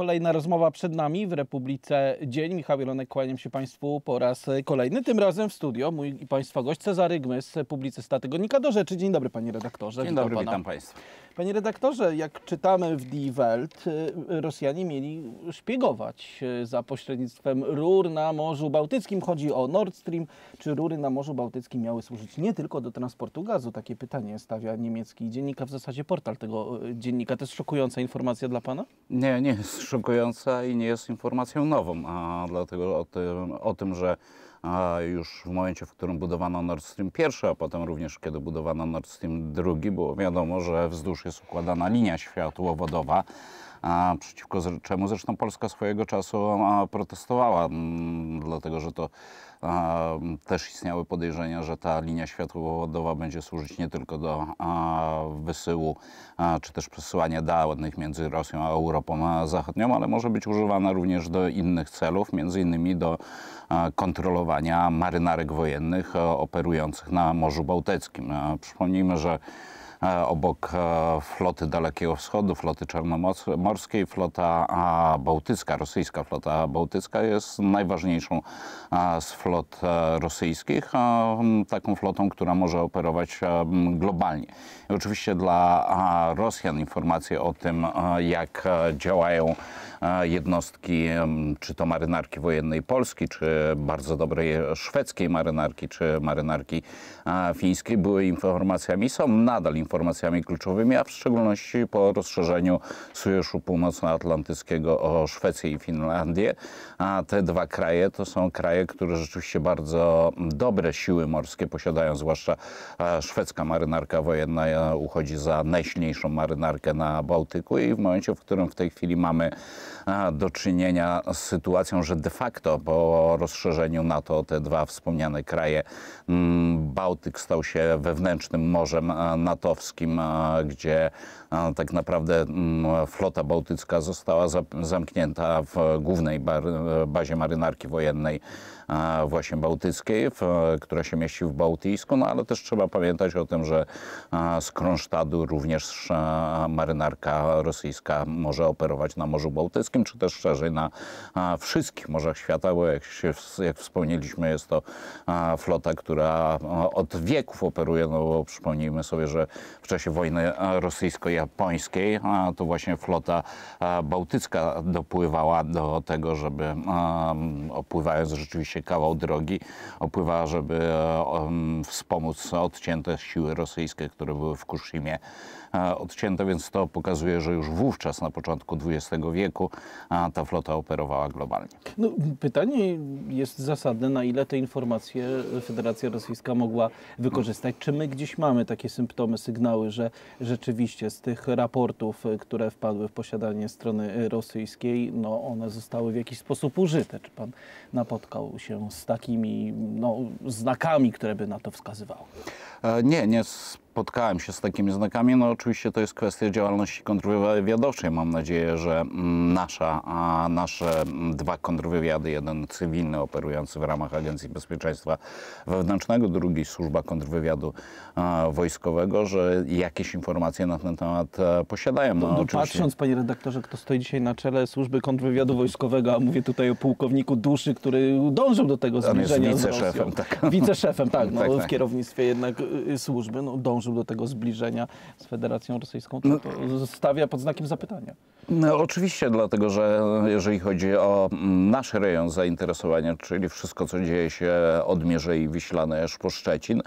Kolejna rozmowa przed nami w Republice Dzień. Michał Wielonek, kłaniam się Państwu po raz kolejny. Tym razem w studio mój i Państwa gość Cezary Gmys, publicysta Tygodnika do Rzeczy. Dzień dobry Panie redaktorze. Dzień witam dobry, pana. witam Państwa. Panie redaktorze, jak czytamy w Die Welt, y, Rosjanie mieli szpiegować y, za pośrednictwem rur na Morzu Bałtyckim. Chodzi o Nord Stream. Czy rury na Morzu Bałtyckim miały służyć nie tylko do transportu gazu? Takie pytanie stawia niemiecki dziennik, a w zasadzie portal tego y, dziennika. To jest szokująca informacja dla pana? Nie, nie jest szokująca i nie jest informacją nową, a dlatego o tym, o tym że już w momencie, w którym budowano Nord Stream 1, a potem również kiedy budowano Nord Stream 2, było wiadomo, że wzdłuż jest układana linia światłowodowa przeciwko czemu zresztą Polska swojego czasu protestowała, mm, dlatego że to też istniały podejrzenia, że ta linia światłowodowa będzie służyć nie tylko do wysyłu czy też przesyłania danych między Rosją a Europą Zachodnią, ale może być używana również do innych celów, między innymi do kontrolowania marynarek wojennych operujących na Morzu Bałtyckim. Przypomnijmy, że E, obok e, floty Dalekiego Wschodu, floty czarnomorskiej, flota bałtycka, rosyjska flota bałtycka jest najważniejszą e, z flot rosyjskich, taką flotą, która może operować globalnie. I oczywiście dla Rosjan informacje o tym, jak działają jednostki, czy to marynarki wojennej Polski, czy bardzo dobrej szwedzkiej marynarki, czy marynarki fińskiej, były informacjami, są nadal informacjami kluczowymi, a w szczególności po rozszerzeniu Sojuszu Północnoatlantyckiego o Szwecję i Finlandię. A te dwa kraje to są kraje, które rzeczywiście bardzo dobre siły morskie posiadają, zwłaszcza szwedzka marynarka wojenna e, uchodzi za najsilniejszą marynarkę na Bałtyku i w momencie, w którym w tej chwili mamy do czynienia z sytuacją, że de facto po rozszerzeniu NATO te dwa wspomniane kraje, mm, Bałtyk stał się wewnętrznym morzem natowskim, gdzie tak naprawdę mm, flota bałtycka została zamknięta w głównej bazie marynarki wojennej właśnie bałtyckiej, która się mieści w Bałtyjsku, no ale też trzeba pamiętać o tym, że z Kronsztadu również marynarka rosyjska może operować na Morzu Bałtyckim, czy też szerzej na wszystkich morzach świata, bo jak, się, jak wspomnieliśmy, jest to flota, która od wieków operuje, no bo przypomnijmy sobie, że w czasie wojny rosyjsko japońskiej, to właśnie flota bałtycka dopływała do tego, żeby opływając rzeczywiście kawał drogi, opływała, żeby e, wspomóc odcięte siły rosyjskie, które były w Kushimie odcięte, więc to pokazuje, że już wówczas, na początku XX wieku, ta flota operowała globalnie. No, pytanie jest zasadne, na ile te informacje Federacja Rosyjska mogła wykorzystać. Czy my gdzieś mamy takie symptomy, sygnały, że rzeczywiście z tych tych raportów, y, które wpadły w posiadanie strony y, rosyjskiej, no one zostały w jakiś sposób użyte. Czy pan napotkał się z takimi no, znakami, które by na to wskazywały? E, nie, nie spotkałem się z takimi znakami. No oczywiście to jest kwestia działalności kontrwywiadowczej. Mam nadzieję, że mm, nasza, a nasze mm, dwa kontrwywiady, jeden cywilny operujący w ramach Agencji Bezpieczeństwa Wewnętrznego, drugi służba kontrwywiadu wojskowego, że jakieś informacje na ten temat e, posiadają. No, no, patrząc, panie redaktorze, kto stoi dzisiaj na czele służby kontrwywiadu wojskowego, a mówię tutaj o pułkowniku Duszy, który dążył do tego zbliżenia On jest wiceszefem, z Tak. Wiceszefem, tak, no, tak, tak. w kierownictwie jednak y, y, służby, no, dążył dążył do tego zbliżenia z Federacją Rosyjską, to, no- to stawia pod znakiem zapytania. No, oczywiście, dlatego że jeżeli chodzi o nasz rejon zainteresowania, czyli wszystko, co dzieje się od Mierzei Wiślanej aż po Szczecin,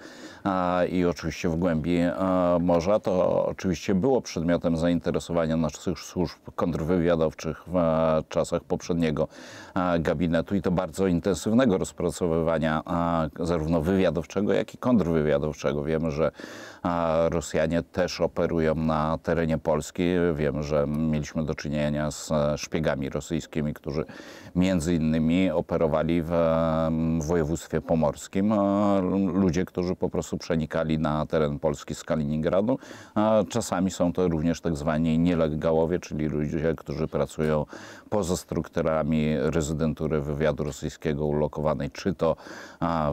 i oczywiście w głębi e, morza. To oczywiście było przedmiotem zainteresowania naszych służb kontrwywiadowczych w e, czasach poprzedniego e, gabinetu i to bardzo intensywnego rozpracowywania zarówno wywiadowczego, jak i kontrwywiadowczego. Wiemy, że Rosjanie też operują na terenie Polski. Wiem, że mieliśmy do czynienia z szpiegami rosyjskimi, którzy między innymi operowali w województwie pomorskim. Ludzie, którzy po prostu czasu przenikali na teren Polski z Kaliningradu, a czasami są to również tak zwani nielegalowie, czyli ludzie, którzy pracują poza strukturami rezydentury wywiadu rosyjskiego ulokowanej czy to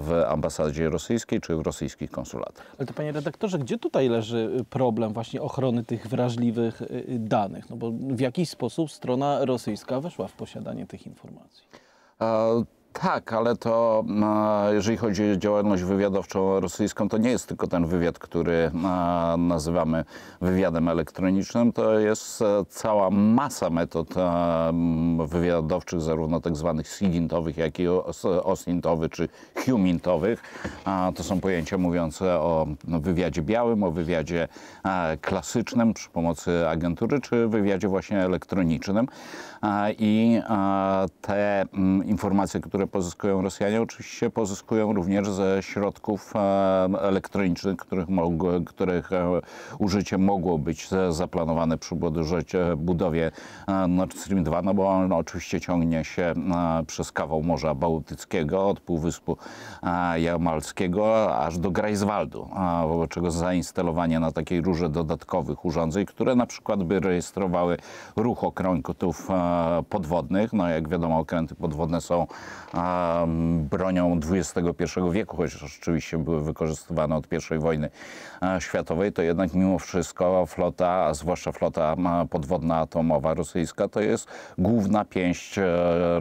w ambasadzie rosyjskiej, czy w rosyjskich konsulatach. Ale to panie redaktorze, gdzie tutaj leży y, problem właśnie ochrony tych wrażliwych y, y, danych? No bo w jaki sposób strona rosyjska weszła w posiadanie tych informacji. A tak, ale to jeżeli chodzi o działalność wywiadowczą rosyjską, to nie jest tylko ten wywiad, który nazywamy wywiadem elektronicznym. To jest e, cała masa metod wywiadowczych, zarówno tak zwanych SIGINTowych, jak i OSINTowych czy HUMINTowych. To są pojęcia mówiące o wywiadzie białym, o wywiadzie klasycznym przy pomocy agentury, czy wywiadzie właśnie elektronicznym. I te informacje, które które pozyskują Rosjanie, oczywiście pozyskują również ze środków e, elektronicznych, których, mogły, których e, użycie mogło być zaplanowane przy budowie e, Nord Stream 2, no bo on oczywiście ciągnie się przez kawał Morza Bałtyckiego, od Półwyspu Jamalskiego aż do Greifswaldu, wobec czego zainstalowanie na takiej rurze dodatkowych urządzeń, które na przykład by rejestrowały ruch okrętów podwodnych. No jak wiadomo, okręty podwodne są a, mm, bronią XXI wieku, choć oczywiście były wykorzystywane od I wojny światowej, to jednak mimo wszystko flota, a zwłaszcza flota podwodna atomowa rosyjska, to jest główna pięść e,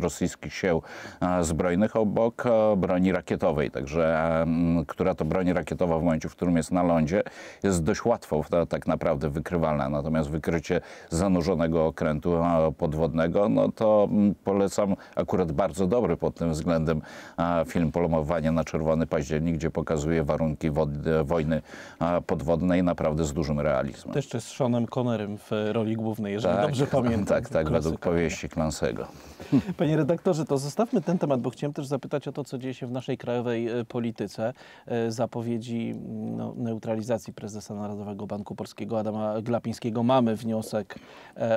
rosyjskich sił e, zbrojnych obok e, broni rakietowej. Także, która to broń rakietowa w momencie, w którym jest na lądzie, jest dość łatwo tak naprawdę wykrywalna. Natomiast wykrycie zanurzonego okrętu podwodnego, no to polecam akurat bardzo dobry pod tym względem film Polomowanie na Czerwony Październik, gdzie pokazuje warunki wody, wojny podwodnej naprawdę z dużym realizmem. Też z Seanem Connerem w e, roli głównej, jeżeli tak, dobrze pamiętam. Tak, tak, Klasyka. według powieści Klansego. Panie redaktorze, to zostawmy ten temat, bo chciałem też zapytać o to, co dzieje się w naszej krajowej e, polityce. E, zapowiedzi mm, no, neutralizacji prezesa Narodowego Banku Polskiego Adama Glapińskiego. Mamy wniosek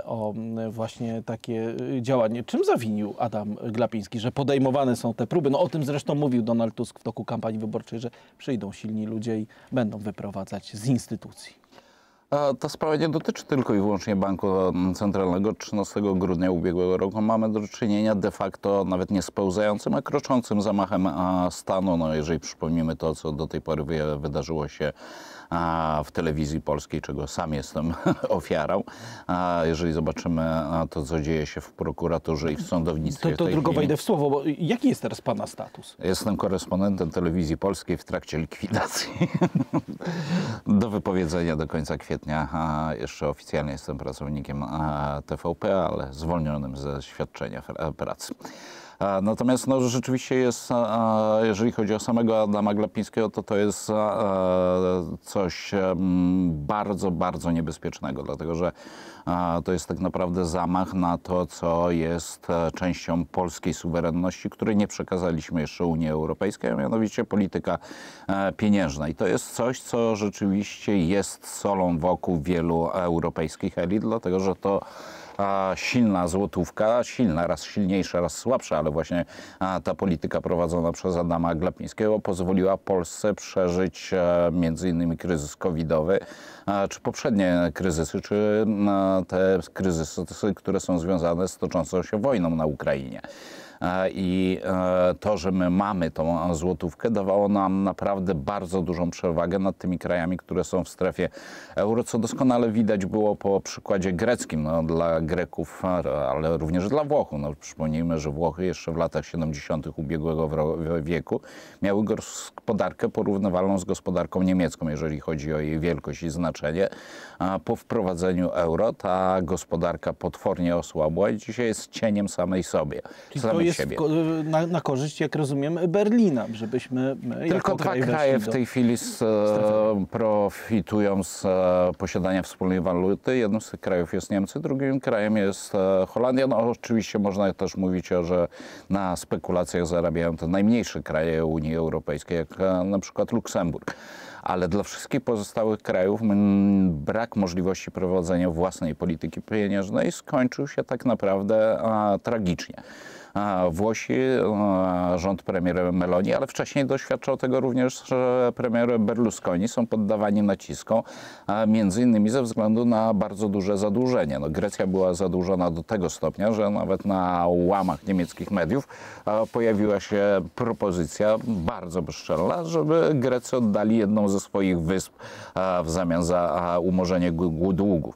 o mm, właśnie takie działanie. Czym zawinił Adam Glapiński, że podejmował są te próby. No o tym zresztą mówił Donald Tusk w toku kampanii wyborczej, że przyjdą silni ludzie i będą wyprowadzać z instytucji. ta sprawa nie dotyczy tylko i wyłącznie Banku Centralnego. 13 grudnia ubiegłego roku mamy do czynienia de facto nawet nie spełzającym, a kroczącym zamachem stanu. No, jeżeli przypomnimy to, co do tej pory wydarzyło się w telewizji polskiej, czego sam jestem ofiarą. Jeżeli zobaczymy to, co dzieje się w prokuraturze i w sądownictwie. To, to chwili. wejdę w słowo, bo jaki jest teraz Pana status? Jestem korespondentem telewizji polskiej w trakcie likwidacji. do wypowiedzenia do końca kwietnia. Jeszcze oficjalnie jestem pracownikiem TVP, ale zwolnionym ze świadczenia pracy. Natomiast no, rzeczywiście jest, jeżeli chodzi o samego Adama Glapińskiego, to to jest coś bardzo, bardzo niebezpiecznego, dlatego że to jest tak naprawdę zamach na to, co jest e, częścią polskiej suwerenności, której nie przekazaliśmy jeszcze Unii Europejskiej, a mianowicie polityka e, pieniężna. I to jest coś, co rzeczywiście jest solą wokół wielu europejskich elit, dlatego że to a, silna złotówka, silna, raz silniejsza, raz słabsza, ale właśnie ta polityka prowadzona przez Adama Glapińskiego pozwoliła Polsce przeżyć e, między innymi kryzys covidowy, czy poprzednie kryzysy, czy e, te kryzysy, które są związane z toczącą się wojną na Ukrainie. E, i e, to, że my mamy tą e, złotówkę, dawało nam naprawdę bardzo dużą przewagę nad tymi krajami, które są w strefie euro, co doskonale widać było po przykładzie greckim no, dla Greków, ale również dla Włochów. No, przypomnijmy, że Włochy jeszcze w latach 70. ubiegłego wieku miały gospodarkę porównywalną z gospodarką niemiecką, jeżeli chodzi o jej wielkość i znaczenie. po wprowadzeniu euro ta gospodarka potwornie osłabła i dzisiaj jest cieniem samej sobie. jest jest siebie. Na, na, korzyść, jak rozumiem, Berlina, żebyśmy my Tylko dwa kraj kraje w tej chwili z, e, profitują z e, posiadania wspólnej waluty. Jednym z tych krajów jest Niemcy, drugim krajem jest e, Holandia. No, oczywiście można też mówić, o, że na spekulacjach zarabiają te najmniejsze kraje Unii Europejskiej, jak na przykład Luksemburg ale dla wszystkich pozostałych krajów brak możliwości prowadzenia własnej polityki pieniężnej skończył się tak naprawdę a, tragicznie. Włosi, rząd premiera Meloni, ale wcześniej doświadczał tego również premier Berlusconi, są poddawani naciskom, między innymi ze względu na bardzo duże zadłużenie. No, Grecja była zadłużona do tego stopnia, że nawet na łamach niemieckich mediów pojawiła się propozycja bardzo bezczelna, żeby Grecy oddali jedną ze swoich wysp w zamian za umorzenie długów.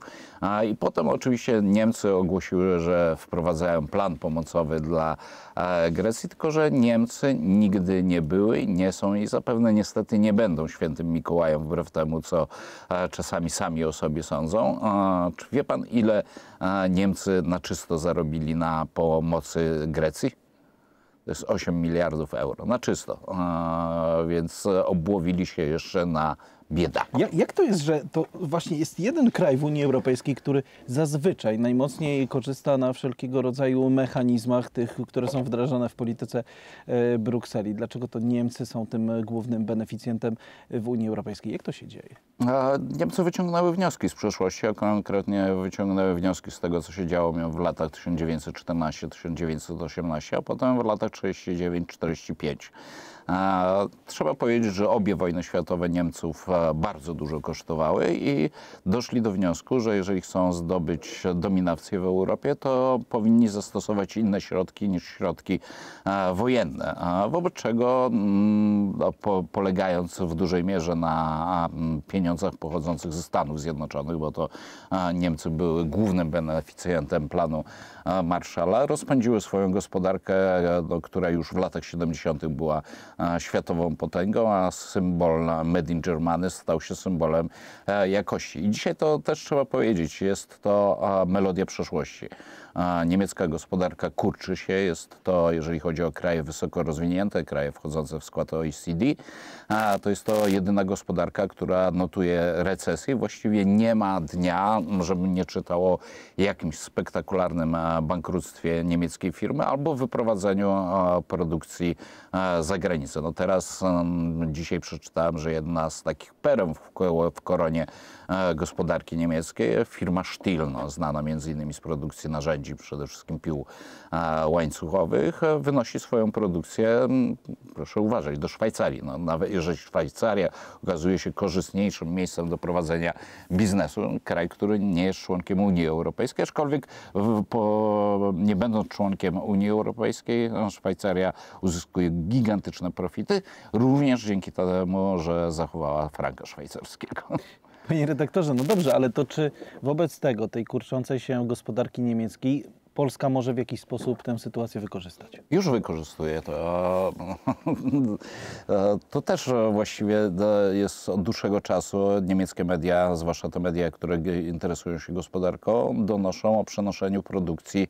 I potem oczywiście Niemcy ogłosiły, że wprowadzają plan pomocowy dla Grecji, tylko że Niemcy nigdy nie były, nie są i zapewne niestety nie będą świętym Mikołajem, wbrew temu, co czasami sami o sobie sądzą. Czy wie pan, ile Niemcy na czysto zarobili na pomocy Grecji? to jest 8 miliardów euro na czysto. Więc obłowili się jeszcze na jak, jak to jest, że to właśnie jest jeden kraj w Unii Europejskiej, który zazwyczaj najmocniej korzysta na wszelkiego rodzaju mechanizmach tych, które są wdrażane w polityce e, Brukseli? Dlaczego to Niemcy są tym głównym beneficjentem w Unii Europejskiej? Jak to się dzieje? A Niemcy wyciągnęły wnioski z przeszłości, a konkretnie wyciągnęły wnioski z tego, co się działo w latach 1914-1918, a potem w latach 1939-1945. Trzeba powiedzieć, że obie wojny światowe Niemców e, bardzo dużo kosztowały i doszli do wniosku, że jeżeli chcą zdobyć dominację w Europie, to powinni zastosować inne środki niż środki e, wojenne. Wobec czego, mm, no, polegając w dużej mierze na pieniądzach pochodzących ze Stanów Zjednoczonych, bo to Niemcy były głównym beneficjentem planu Marszala, rozpędziły swoją gospodarkę, e, która już w latach 70. była E, światową potęgą, a symbol e, Made in Germany stał się symbolem e, jakości. I dzisiaj to też trzeba powiedzieć, jest to melodia przeszłości. Niemiecka gospodarka kurczy się, jest to, jeżeli chodzi o kraje wysoko rozwinięte, kraje wchodzące w skład OECD, to jest to jedyna gospodarka, która notuje recesję. Właściwie nie ma dnia, żeby nie czytało o jakimś spektakularnym bankructwie niemieckiej firmy albo wyprowadzeniu produkcji za granicę granicę. No teraz dzisiaj przeczytałem, że jedna z takich pereł w, koronie e, gospodarki niemieckiej firma Stilno znana między innymi z produkcji narzędzi, przede wszystkim pił e, łańcuchowych, e, wynosi swoją produkcję, proszę uważać, do Szwajcarii. No, nawet jeżeli Szwajcaria okazuje się korzystniejszym miejscem do prowadzenia biznesu, kraj, który nie jest członkiem Unii Europejskiej, aczkolwiek w, po, nie będąc członkiem Unii Europejskiej, Szwajcaria uzyskuje gigantyczne profity, również dzięki temu, że zachowała franka szwajcarskiego. Panie redaktorze, no dobrze, ale to czy wobec tego, tej kurczącej się gospodarki niemieckiej, Polska może w jakiś sposób tę sytuację wykorzystać? Już wykorzystuje to. To też właściwie e, jest od dłuższego czasu. Niemieckie media, zwłaszcza te media, które interesują się gospodarką, donoszą o przenoszeniu produkcji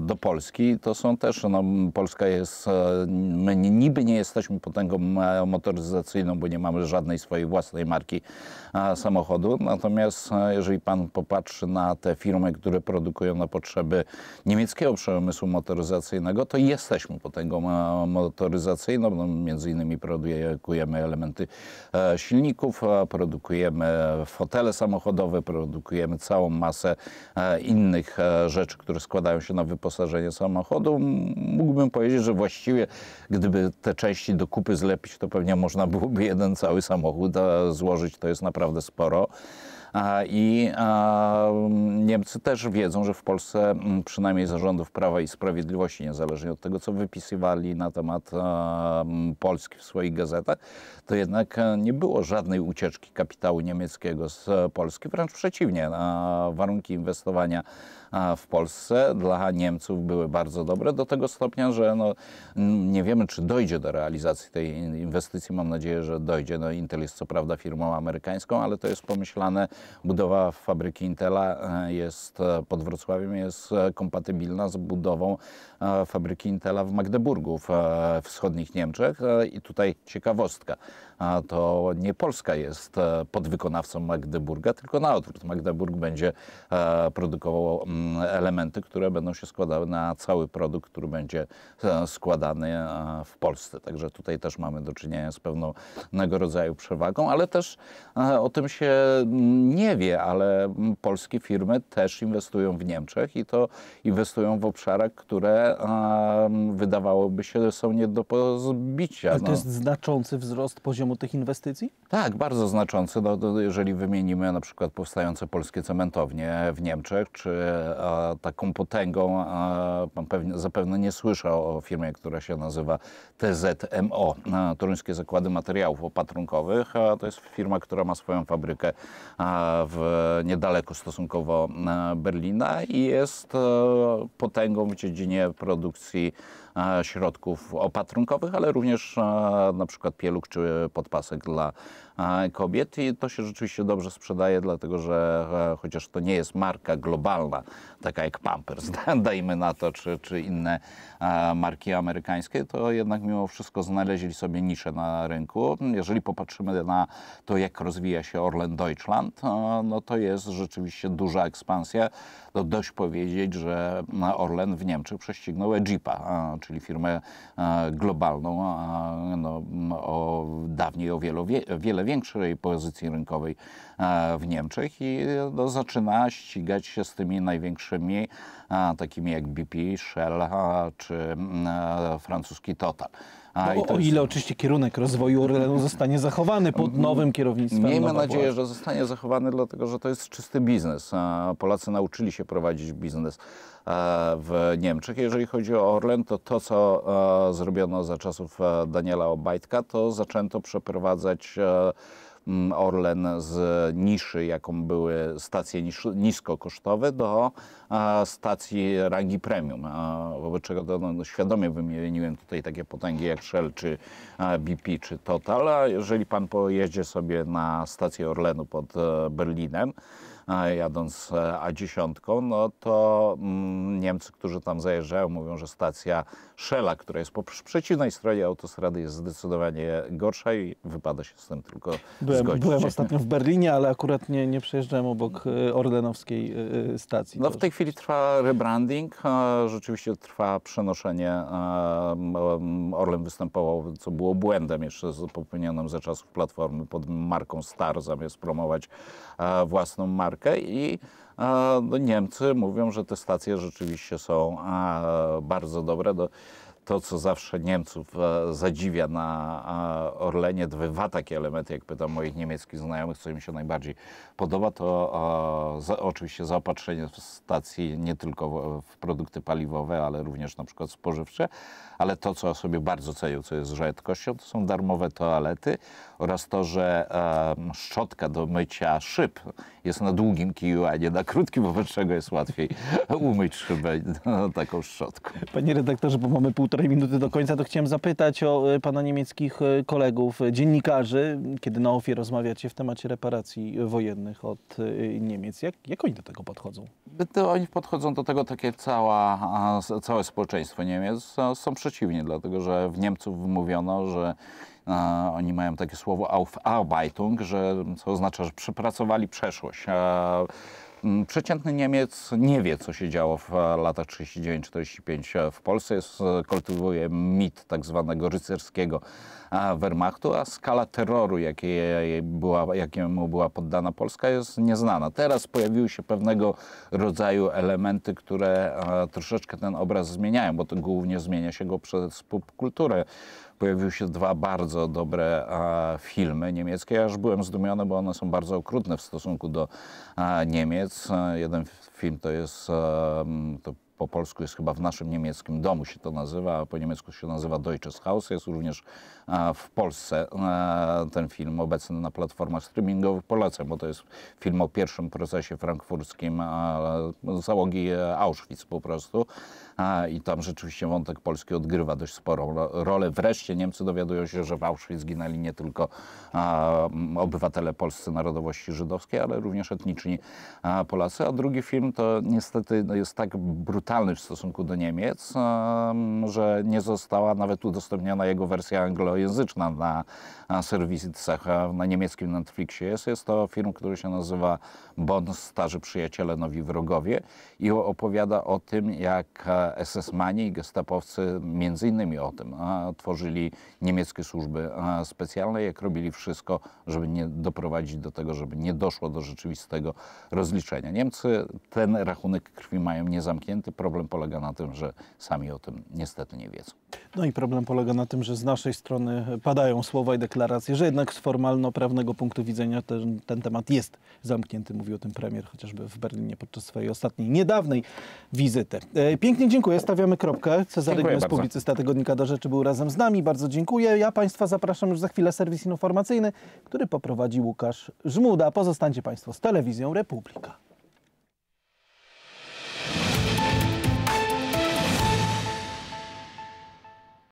do Polski. To są też, no, Polska jest, e, my niby nie jesteśmy potęgą e, motoryzacyjną, bo nie mamy żadnej swojej własnej marki samochodu. Natomiast jeżeli pan popatrzy na te firmy, które produkują na potrzeby chociażby niemieckiego przemysłu motoryzacyjnego, to jesteśmy potęgą motoryzacyjną. No, między innymi produkujemy elementy e, silników, produkujemy fotele samochodowe, produkujemy całą masę e, innych e, rzeczy, które składają się na wyposażenie samochodu. Mógłbym powiedzieć, że właściwie gdyby te części do kupy zlepić, to pewnie można byłoby jeden cały samochód złożyć. To jest naprawdę sporo. I Niemcy też wiedzą, że w Polsce, mm, przynajmniej zarządów Prawa i Sprawiedliwości, niezależnie od tego, co wypisywali na temat Polski w swoich gazetach, to jednak e, nie było żadnej ucieczki kapitału niemieckiego z Polski, wręcz przeciwnie, warunki inwestowania w Polsce dla Niemców były bardzo dobre, do tego stopnia, że no, nie wiemy, czy dojdzie do realizacji tej inwestycji. Mam nadzieję, że dojdzie. No, Intel jest co prawda firmą amerykańską, ale to jest pomyślane. Budowa fabryki Intela e, jest e, pod Wrocławiem, jest e, kompatybilna z budową fabryki Intela w Magdeburgu, w wschodnich Niemczech. I tutaj ciekawostka to nie Polska jest e, podwykonawcą Magdeburga, tylko na odwrót. Magdeburg będzie e, produkował mm, elementy, które będą się składały na cały produkt, który będzie e, składany w Polsce. Także tutaj też mamy do czynienia z pewnego rodzaju przewagą, ale też o tym się mm, nie wie, ale mm, polskie firmy też inwestują w Niemczech i to inwestują w obszarach, które wydawałoby się są nie do pozbicia. Ale to no. jest znaczący wzrost poziomu poziomu tych inwestycji? Tak, bardzo znaczący. No, jeżeli wymienimy na przykład powstające polskie cementownie w Niemczech, czy a, taką potęgą, a, pan pewnie, zapewne nie słyszał o firmie, która się nazywa TZMO, Toruńskie Zakłady Materiałów Opatrunkowych. A, to jest firma, która ma swoją fabrykę w, niedaleko stosunkowo Berlina i jest e, potęgą w dziedzinie produkcji środków opatrunkowych, ale również na przykład pieluch czy podpasek dla kobiet i to się rzeczywiście dobrze sprzedaje, dlatego że e, chociaż to nie jest marka globalna, taka jak Pampers, dajmy na to, czy, czy inne marki amerykańskie, to jednak mimo wszystko znaleźli sobie nisze na rynku. Jeżeli popatrzymy na to, jak rozwija się Orlen Deutschland, e, no to jest rzeczywiście duża ekspansja. To dość powiedzieć, że Orlen w Niemczech prześcignął Jeepa, czyli firmę e, globalną no, o, dawniej o wielu, wiele większej pozycji rynkowej e, w Niemczech i no, zaczyna ścigać się z tymi największymi, e, takimi jak BP, Shell e, czy mm, francuski Total. No, o, ile oczywiście kierunek rozwoju Orlenu zostanie zachowany pod mm, nowym kierownictwem. Miejmy no nadzieję, że zostanie zachowany, dlatego że to jest czysty biznes. Polacy nauczyli się prowadzić biznes e, w Niemczech. Jeżeli chodzi o Orlen, to to, co e, zrobiono za czasów e, Daniela Obajtka, to zaczęto przeprowadzać Mm, Orlen z niszy, jaką były stacje niskokosztowe, do stacji rangi premium, wobec czego to, no, no, świadomie wymieniłem tutaj takie potęgi jak Shell, czy BP, czy Total. A jeżeli pan pojedzie sobie na stację Orlenu pod e, Berlinem, jadąc e, A10, no to mm, Niemcy, którzy tam zajeżdżają, mówią, że stacja Szela, która jest po przeciwnej stronie autostrady, jest zdecydowanie gorsza i wypada się z tym tylko byłem, zgodzić. Byłem ostatnio w Berlinie, ale akurat nie, nie przejeżdżałem obok e, ordenowskiej e, stacji. No w tej chwili trwa rebranding, rzeczywiście trwa przenoszenie. Orlen występował, co było błędem jeszcze popełnionym za czasów Platformy pod marką Star, zamiast promować własną markę i e, no, Niemcy mówią, że te stacje rzeczywiście są e, bardzo dobre to, co zawsze Niemców e, zadziwia na e, Orlenie, dwa takie elementy, jak pytam moich niemieckich znajomych, co im się najbardziej podoba, to e, oczywiście zaopatrzenie w stacji nie tylko w produkty paliwowe, ale również na przykład spożywcze, ale to, co sobie bardzo cenią, co jest rzadkością, to są darmowe toalety oraz to, że szczotka do mycia szyb jest na długim kiju, a nie na krótkim, wobec czego jest łatwiej umyć szybę no, taką szczotką. Panie redaktorze, bo mamy półtora półtorej minuty do końca, to chciałem zapytać o e, pana niemieckich e, kolegów, e, dziennikarzy, kiedy na ofie rozmawiacie w temacie reparacji wojennych od Niemiec. Jak, jak oni do tego podchodzą? No to oni podchodzą do tego takie cała, całe społeczeństwo Niemiec. Są przeciwni, dlatego że w Niemców wymówiono, że oni mają takie słowo auf Arbeitung, że, co oznacza, że przepracowali przeszłość. Mm, przeciętny Niemiec nie wie, co się działo w e, latach 39-45 e, w Polsce. Jest, e, kultywuje mit tak zwanego rycerskiego Wehrmachtu, a skala terroru, jakiej była, jakiemu była poddana Polska, jest nieznana. Teraz pojawiły się pewnego rodzaju elementy, które troszeczkę ten obraz zmieniają, bo to głównie zmienia się go przez popkulturę pojawiły się dwa bardzo dobre a, filmy niemieckie. Ja aż byłem zdumiony, bo one są bardzo okrutne w stosunku do a, Niemiec. A, jeden film to jest, to po polsku jest chyba w naszym niemieckim domu się to nazywa, a po niemiecku się nazywa Deutsches Haus. Jest również w Polsce ten film obecny na platformach streamingowych. Polecam, bo to jest film o pierwszym procesie frankfurckim załogi e, Auschwitz po prostu a, i tam rzeczywiście wątek polski odgrywa dość sporą rolę. Wreszcie Niemcy dowiadują się, że w Auschwitz zginęli nie tylko a, obywatele polscy narodowości żydowskiej, ale również etniczni a, Polacy. A drugi film to niestety no, jest tak brutalny w stosunku do Niemiec, a, że nie została nawet udostępniona jego wersja anglojęzyczna na, serwisie serwisach na niemieckim Netflixie. Jest, jest to film, który się nazywa Bond, Starzy Przyjaciele, Nowi Wrogowie i opowiada o tym, jak SS-mani i gestapowcy między innymi o tym tworzyli niemieckie służby specjalne, jak robili wszystko, żeby nie doprowadzić do tego, żeby nie doszło do rzeczywistego rozliczenia. Niemcy ten rachunek krwi mają niezamknięty. Problem polega na tym, że sami o tym niestety nie wiedzą. No i problem polega na tym, że z naszej strony padają słowa i deklaracje, że jednak z formalno-prawnego punktu widzenia ten, ten temat jest zamknięty. Mówił o tym premier chociażby w Berlinie podczas swojej ostatniej, niedawnej wizyty. E, pięknie Dziękuję, stawiamy kropkę. Cezary Gmysz, publicysta Tygodnika do Rzeczy, był razem z nami. Bardzo dziękuję. Ja Państwa zapraszam już za chwilę serwis informacyjny, który poprowadzi Łukasz Żmuda. Pozostańcie Państwo z Telewizją Republika.